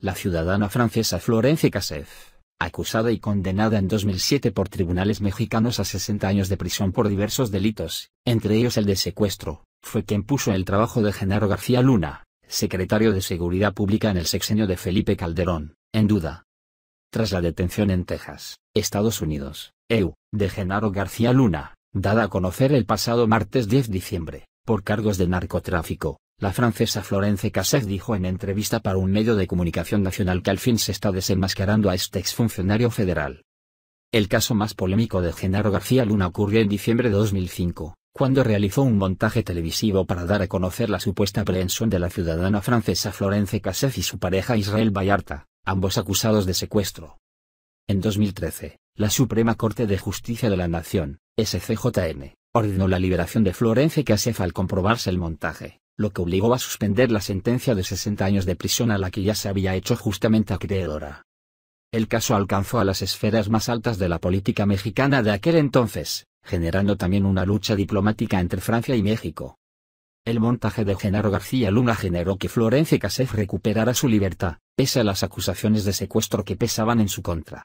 la ciudadana francesa Florence Casef, acusada y condenada en 2007 por tribunales mexicanos a 60 años de prisión por diversos delitos, entre ellos el de secuestro, fue quien puso el trabajo de Genaro García Luna, secretario de Seguridad Pública en el sexenio de Felipe Calderón, en duda. Tras la detención en Texas, Estados Unidos, EU, de Genaro García Luna, dada a conocer el pasado martes 10 de diciembre, por cargos de narcotráfico, la francesa Florence Cassez dijo en entrevista para un medio de comunicación nacional que al fin se está desenmascarando a este exfuncionario federal. El caso más polémico de Genaro García Luna ocurrió en diciembre de 2005, cuando realizó un montaje televisivo para dar a conocer la supuesta aprehensión de la ciudadana francesa Florence Cassez y su pareja Israel Vallarta, ambos acusados de secuestro. En 2013, la Suprema Corte de Justicia de la Nación, SCJN, ordenó la liberación de Florencia Casef al comprobarse el montaje, lo que obligó a suspender la sentencia de 60 años de prisión a la que ya se había hecho justamente acreedora. El caso alcanzó a las esferas más altas de la política mexicana de aquel entonces, generando también una lucha diplomática entre Francia y México. El montaje de Genaro García Luna generó que Florencia Casef recuperara su libertad, pese a las acusaciones de secuestro que pesaban en su contra.